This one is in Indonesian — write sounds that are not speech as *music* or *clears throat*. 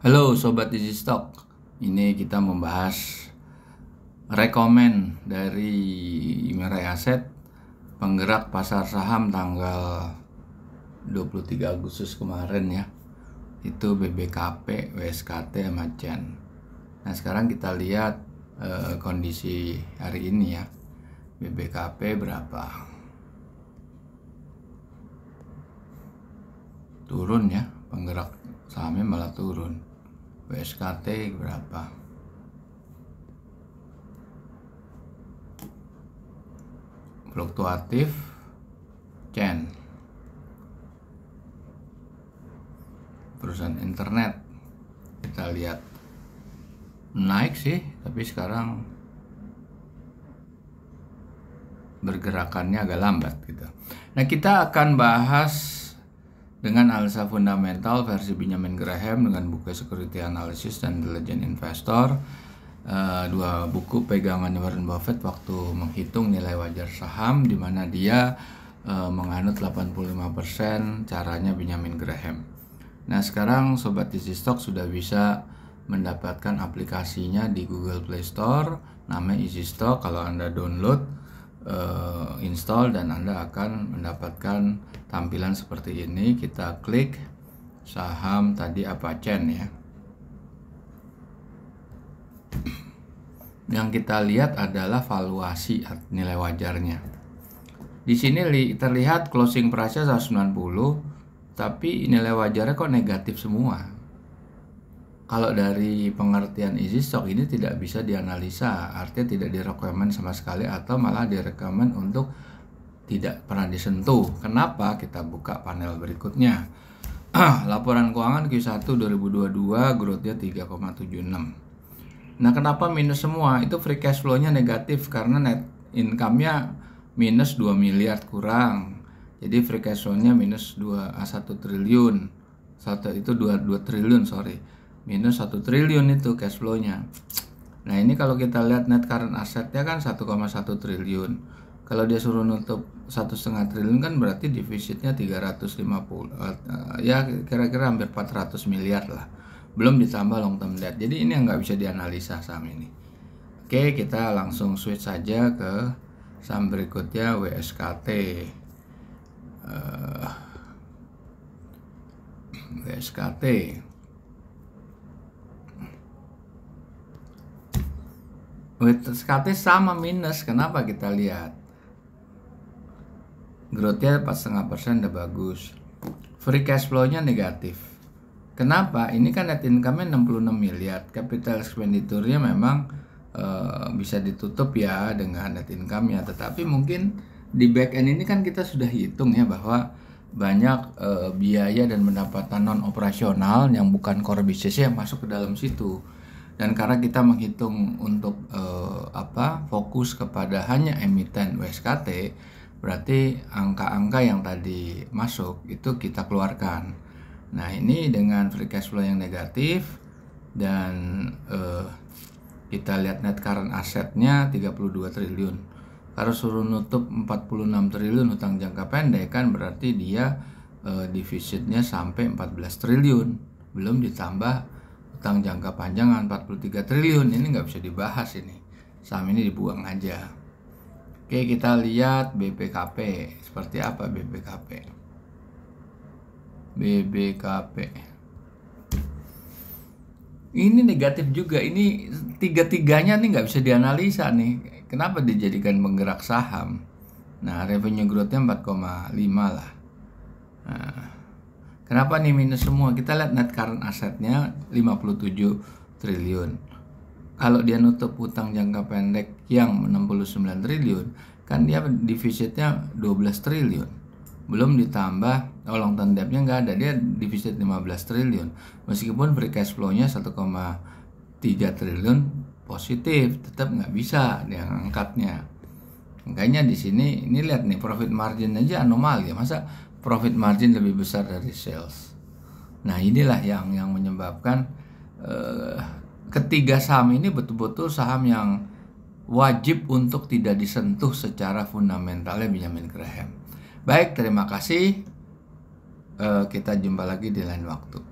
Halo Sobat Digistock, ini kita membahas rekomen dari Merai Aset penggerak pasar saham tanggal 23 Agustus kemarin ya itu BBKP, WSKT, sama e nah sekarang kita lihat e, kondisi hari ini ya BBKP berapa turun ya penggerak sahamnya malah turun WSKT berapa fluktuatif chain perusahaan internet kita lihat naik sih tapi sekarang bergerakannya agak lambat gitu. Nah kita akan bahas dengan analisa fundamental versi Benjamin Graham dengan buku Security Analysis dan the legend Investor uh, dua buku pegangan Warren Buffett waktu menghitung nilai wajar saham di mana dia uh, menganut 85% caranya Benjamin Graham. Nah, sekarang sobat Easy Stock sudah bisa mendapatkan aplikasinya di Google Play Store namanya Easy Stock kalau Anda download uh, install dan Anda akan mendapatkan tampilan seperti ini. Kita klik saham tadi apa chain ya. Yang kita lihat adalah valuasi nilai wajarnya. Di sini terlihat closing price-nya 190, tapi nilai wajarnya kok negatif semua kalau dari pengertian easy stock ini tidak bisa dianalisa, artinya tidak direkomend sama sekali atau malah direkomend untuk tidak pernah disentuh. Kenapa? Kita buka panel berikutnya. *clears throat* Laporan keuangan Q1 2022 growthnya nya 3,76. Nah, kenapa minus semua? Itu free cash flow-nya negatif karena net income-nya minus 2 miliar kurang. Jadi free cash flow-nya minus 2 1 ah, triliun. Satu itu 2 2 triliun, sorry minus 1 triliun itu cash flow-nya. Nah ini kalau kita lihat net current asset-nya kan 1,1 triliun. Kalau dia suruh nutup 1,5 triliun kan berarti defisitnya 350 eh, ya kira-kira hampir 400 miliar lah. Belum ditambah long term debt. Jadi ini yang nggak bisa dianalisa saham ini. Oke kita langsung switch saja ke saham berikutnya WSKT. Uh, eh, WSKT. SKT sama minus kenapa kita lihat growthnya pas setengah persen udah bagus free cash flow-nya negatif kenapa ini kan net income-nya 66 miliar capital expenditure-nya memang uh, bisa ditutup ya dengan net income-nya tetapi mungkin di back end ini kan kita sudah hitung ya bahwa banyak e, biaya dan pendapatan non operasional yang bukan core business yang masuk ke dalam situ dan karena kita menghitung untuk eh, apa fokus kepada hanya emiten WSKT, berarti angka-angka yang tadi masuk itu kita keluarkan nah ini dengan free cash flow yang negatif dan eh, kita lihat net current asetnya 32 triliun kalau suruh nutup 46 triliun hutang jangka pendek kan berarti dia eh, defisitnya sampai 14 triliun belum ditambah utang jangka panjang 43 triliun ini nggak bisa dibahas ini saham ini dibuang aja oke kita lihat BPKP seperti apa BPKP BBKP ini negatif juga ini tiga-tiganya nih nggak bisa dianalisa nih kenapa dijadikan penggerak saham nah revenue growthnya 4,5 lah nah, Kenapa nih minus semua? Kita lihat net current asetnya 57 triliun. Kalau dia nutup utang jangka pendek yang 69 triliun, kan dia defisitnya 12 triliun. Belum ditambah oh long term nggak ada, dia defisit 15 triliun. Meskipun free cash flow-nya 1,3 triliun positif, tetap nggak bisa dia angkatnya. Kayaknya di sini ini lihat nih profit margin aja anomali ya. Masa profit margin lebih besar dari sales. Nah inilah yang yang menyebabkan uh, ketiga saham ini betul-betul saham yang wajib untuk tidak disentuh secara fundamentalnya Benjamin Graham. Baik, terima kasih. Uh, kita jumpa lagi di lain waktu.